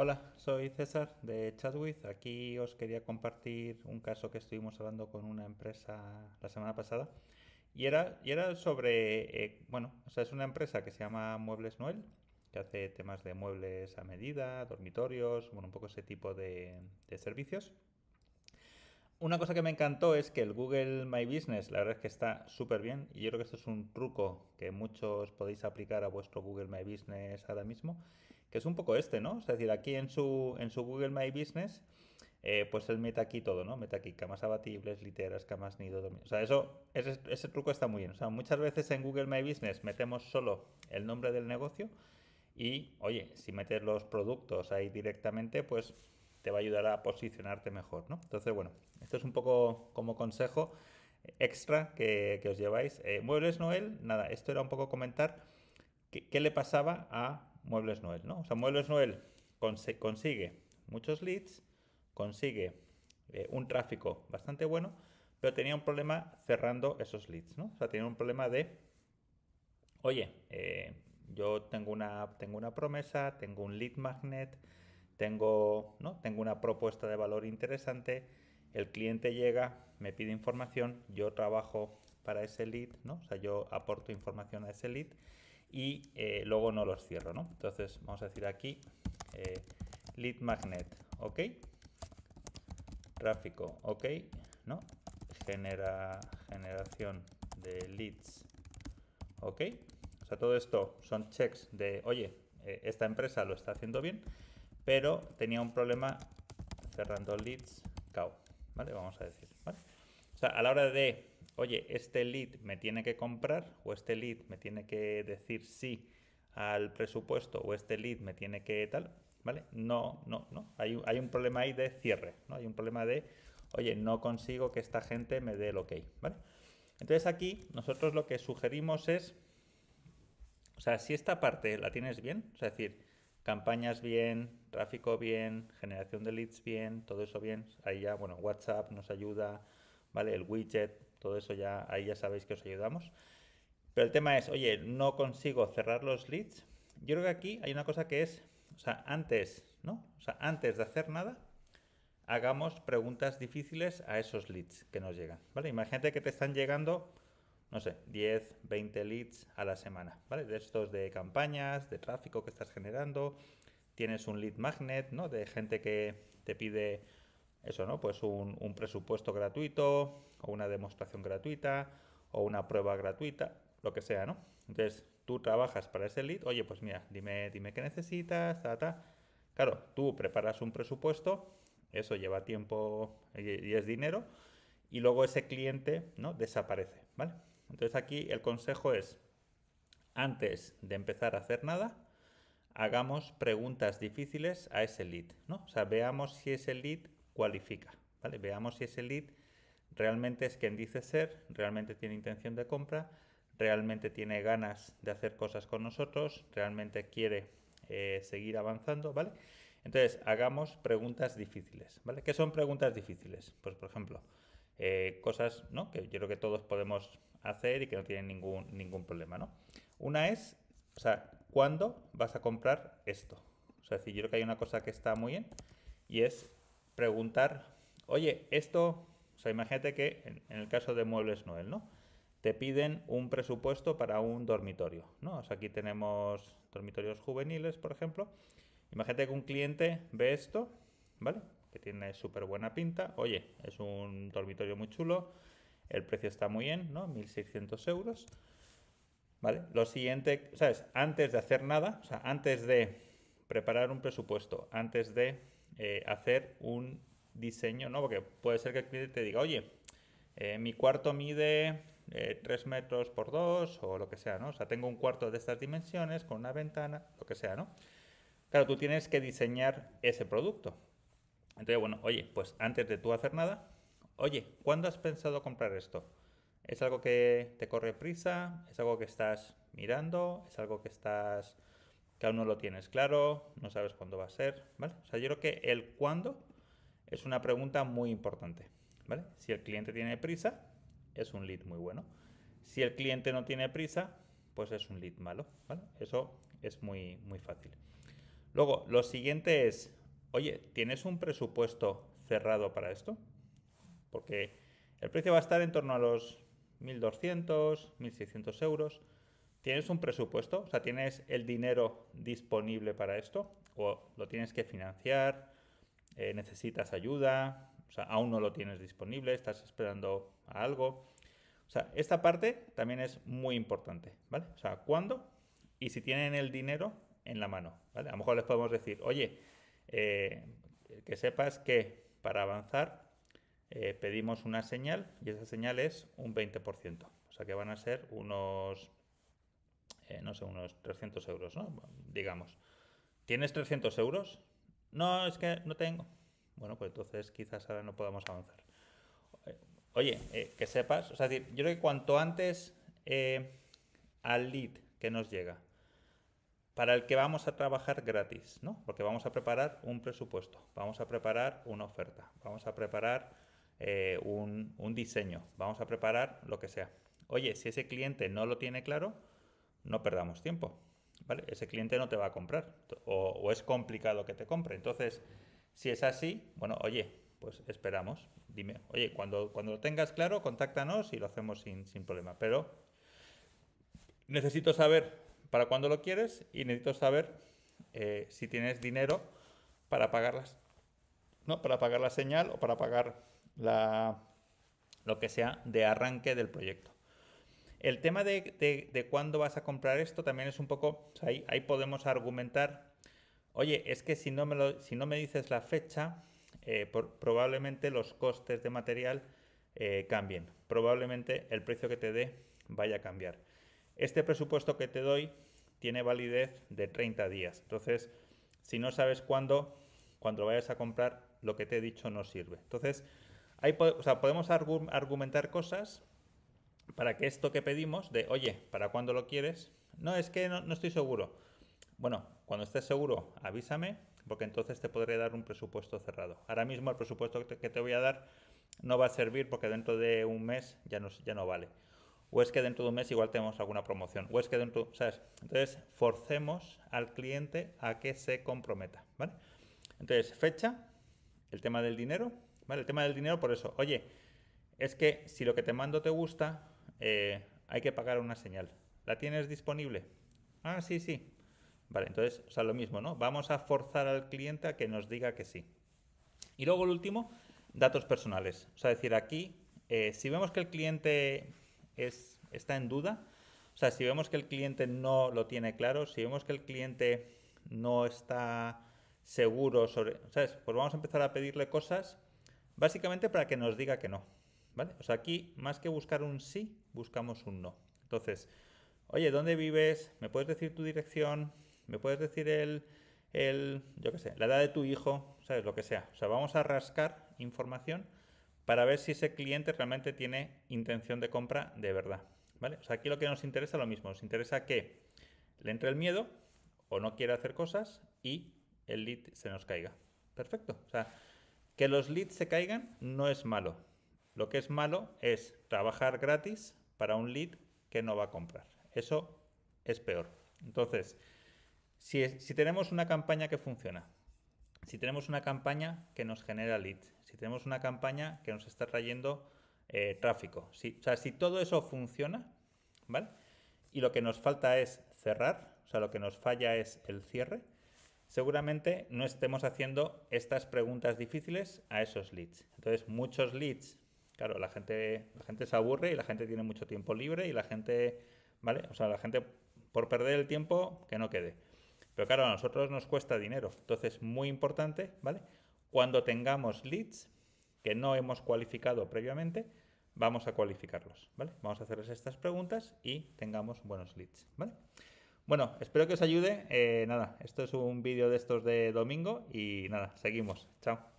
Hola, soy César de Chatwith, Aquí os quería compartir un caso que estuvimos hablando con una empresa la semana pasada. Y era, sobre, eh, bueno, o sea, es una empresa que se llama Muebles Noel, que hace temas de muebles a medida, dormitorios, bueno, un poco ese tipo de, de servicios. Una cosa que me encantó es que el Google My Business, la verdad es que está súper bien, y yo creo que esto es un truco que muchos podéis aplicar a vuestro Google My Business ahora mismo, que es un poco este, ¿no? Es decir, aquí en su, en su Google My Business, eh, pues él mete aquí todo, ¿no? Mete aquí camas abatibles, literas, camas nido, O sea, eso, ese, truco está muy bien. O sea, muchas veces en Google My Business metemos solo el nombre del negocio y, oye, si metes los productos ahí directamente, pues te va a ayudar a posicionarte mejor, ¿no? Entonces, bueno, esto es un poco como consejo extra que, os lleváis. Eh, Muebles Noel, nada, esto era un poco comentar qué, qué le pasaba a Muebles Noel, ¿no? O sea, Muebles Noel consigue muchos leads, consigue eh, un tráfico bastante bueno, pero tenía un problema cerrando esos leads, ¿no? O sea, tenía un problema de, oye, eh, yo tengo una, tengo una promesa, tengo un lead magnet, tengo, ¿no? tengo una propuesta de valor interesante, el cliente llega, me pide información, yo trabajo para ese lead, ¿no? O sea, yo aporto información a ese lead y eh, luego no los cierro, ¿no? Entonces vamos a decir aquí eh, lead magnet, ok, tráfico, ok, ¿no? Genera, generación de leads, ok. O sea, todo esto son checks de, oye, eh, esta empresa lo está haciendo bien, pero tenía un problema cerrando leads, cao, ¿vale? Vamos a decir, ¿vale? O sea, a la hora de oye, este lead me tiene que comprar o este lead me tiene que decir sí al presupuesto o este lead me tiene que tal, ¿vale? No, no, no. Hay, hay un problema ahí de cierre, ¿no? Hay un problema de, oye, no consigo que esta gente me dé el ok, ¿vale? Entonces aquí nosotros lo que sugerimos es, o sea, si esta parte la tienes bien, es decir, campañas bien, tráfico bien, generación de leads bien, todo eso bien, ahí ya, bueno, WhatsApp nos ayuda, ¿vale? El widget, todo eso ya, ahí ya sabéis que os ayudamos. Pero el tema es, oye, no consigo cerrar los leads. Yo creo que aquí hay una cosa que es, o sea, antes, ¿no? O sea, antes de hacer nada, hagamos preguntas difíciles a esos leads que nos llegan, ¿vale? Imagínate que te están llegando, no sé, 10, 20 leads a la semana, ¿vale? De estos de campañas, de tráfico que estás generando, tienes un lead magnet, ¿no? De gente que te pide eso, ¿no? Pues un, presupuesto gratuito, o una demostración gratuita, o una prueba gratuita, lo que sea, ¿no? Entonces, tú trabajas para ese lead, oye, pues mira, dime, dime qué necesitas, ta, ta. Claro, tú preparas un presupuesto, eso lleva tiempo y es dinero, y luego ese cliente, ¿no? Desaparece, ¿vale? Entonces aquí el consejo es, antes de empezar a hacer nada, hagamos preguntas difíciles a ese lead, ¿no? O sea, veamos si ese lead cualifica. ¿vale? Veamos si ese lead realmente es quien dice ser, realmente tiene intención de compra, realmente tiene ganas de hacer cosas con nosotros, realmente quiere eh, seguir avanzando, ¿vale? Entonces, hagamos preguntas difíciles, ¿vale? ¿Qué son preguntas difíciles? Pues, por ejemplo, eh, cosas ¿no? que yo creo que todos podemos hacer y que no tienen ningún, ningún problema, ¿no? Una es, o sea, ¿cuándo vas a comprar esto? O sea, es yo creo que hay una cosa que está muy bien y es preguntar, oye, esto, o sea, imagínate que en, el caso de Muebles Noel, ¿no? Te piden un presupuesto para un dormitorio, ¿no? O sea, aquí tenemos dormitorios juveniles, por ejemplo. Imagínate que un cliente ve esto, ¿vale? Que tiene súper buena pinta. Oye, es un dormitorio muy chulo, el precio está muy bien, ¿no? 1.600 euros. ¿Vale? Lo siguiente, ¿sabes? Antes de hacer nada, o sea, antes de preparar un presupuesto, antes de eh, hacer un diseño, ¿no? Porque puede ser que el cliente te diga, oye, eh, mi cuarto mide eh, 3 metros por 2 o lo que sea, ¿no? O sea, tengo un cuarto de estas dimensiones con una ventana, lo que sea, ¿no? Claro, tú tienes que diseñar ese producto. Entonces, bueno, oye, pues antes de tú hacer nada, oye, ¿cuándo has pensado comprar esto? ¿Es algo que te corre prisa? ¿Es algo que estás mirando? ¿Es algo que estás que aún no lo tienes claro, no sabes cuándo va a ser, ¿vale? O sea, yo creo que el cuándo es una pregunta muy importante, ¿vale? Si el cliente tiene prisa, es un lead muy bueno. Si el cliente no tiene prisa, pues es un lead malo, ¿vale? Eso es muy, muy fácil. Luego, lo siguiente es, oye, ¿tienes un presupuesto cerrado para esto? Porque el precio va a estar en torno a los 1.200, 1.600 euros. ¿Tienes un presupuesto? O sea, ¿tienes el dinero disponible para esto? ¿O lo tienes que financiar? Eh, ¿Necesitas ayuda? O sea, aún no lo tienes disponible, estás esperando a algo. O sea, esta parte también es muy importante, ¿vale? O sea, ¿cuándo? Y si tienen el dinero en la mano, A lo mejor les podemos decir, oye, eh, que sepas que para avanzar eh, pedimos una señal y esa señal es un 20%. O sea que van a ser unos no sé, unos 300 euros, ¿no? Digamos. ¿Tienes 300 euros? No, es que no tengo. Bueno, pues entonces quizás ahora no podamos avanzar. Oye, eh, que sepas, o sea, yo creo que cuanto antes eh, al lead que nos llega, para el que vamos a trabajar gratis, ¿no? Porque vamos a preparar un presupuesto, vamos a preparar una oferta, vamos a preparar eh, un, un diseño, vamos a preparar lo que sea. Oye, si ese cliente no lo tiene claro, no perdamos tiempo. ¿vale? Ese cliente no te va a comprar o, es complicado que te compre. Entonces, si es así, bueno, oye, pues esperamos. Dime, oye, cuando, cuando lo tengas claro, contáctanos y lo hacemos sin, problema. Pero necesito saber para cuándo lo quieres y necesito saber eh, si tienes dinero para pagarlas. ¿no? Para pagar la señal o para pagar la, lo que sea de arranque del proyecto. El tema de, cuándo vas a comprar esto también es un poco, ahí, podemos argumentar, oye, es que si no me, si no me dices la fecha, eh, probablemente los costes de material eh, cambien, probablemente el precio que te dé vaya a cambiar. Este presupuesto que te doy tiene validez de 30 días, entonces si no sabes cuándo, cuando vayas a comprar, lo que te he dicho no sirve. Entonces, ahí podemos argumentar cosas para que esto que pedimos de, oye, ¿para cuándo lo quieres? No, es que no, estoy seguro. Bueno, cuando estés seguro, avísame, porque entonces te podré dar un presupuesto cerrado. Ahora mismo el presupuesto que te, voy a dar no va a servir porque dentro de un mes ya no, ya no vale. O es que dentro de un mes igual tenemos alguna promoción. O es que dentro, ¿sabes? Entonces, forcemos al cliente a que se comprometa, ¿vale? Entonces, fecha, el tema del dinero, ¿vale? El tema del dinero por eso, oye, es que si lo que te mando te gusta, eh, hay que pagar una señal. ¿La tienes disponible? Ah, sí, sí. Vale, entonces, o sea, lo mismo, ¿no? Vamos a forzar al cliente a que nos diga que sí. Y luego el último, datos personales. O sea, decir, aquí, eh, si vemos que el cliente es, está en duda, o sea, si vemos que el cliente no lo tiene claro, si vemos que el cliente no está seguro sobre, ¿sabes? Pues vamos a empezar a pedirle cosas básicamente para que nos diga que no. ¿Vale? O sea, aquí más que buscar un sí, buscamos un no. Entonces, oye, ¿dónde vives? ¿Me puedes decir tu dirección? ¿Me puedes decir el, el, yo qué sé, la edad de tu hijo? ¿Sabes? Lo que sea. O sea, vamos a rascar información para ver si ese cliente realmente tiene intención de compra de verdad. ¿Vale? O sea, aquí lo que nos interesa es lo mismo. Nos interesa que le entre el miedo o no quiera hacer cosas y el lead se nos caiga. Perfecto. O sea, que los leads se caigan no es malo. Lo que es malo es trabajar gratis para un lead que no va a comprar. Eso es peor. Entonces, si, tenemos una campaña que funciona, si tenemos una campaña que nos genera leads, si tenemos una campaña que nos está trayendo eh, tráfico, si, o sea, si todo eso funciona, ¿vale? Y lo que nos falta es cerrar, o sea, lo que nos falla es el cierre, seguramente no estemos haciendo estas preguntas difíciles a esos leads. Entonces, muchos leads Claro, la gente, la gente se aburre y la gente tiene mucho tiempo libre y la gente, ¿vale? O sea, la gente por perder el tiempo que no quede. Pero claro, a nosotros nos cuesta dinero. Entonces, muy importante, ¿vale? Cuando tengamos leads que no hemos cualificado previamente, vamos a cualificarlos, ¿vale? Vamos a hacerles estas preguntas y tengamos buenos leads, ¿vale? Bueno, espero que os ayude. Eh, nada, esto es un vídeo de estos de domingo y nada, seguimos. Chao.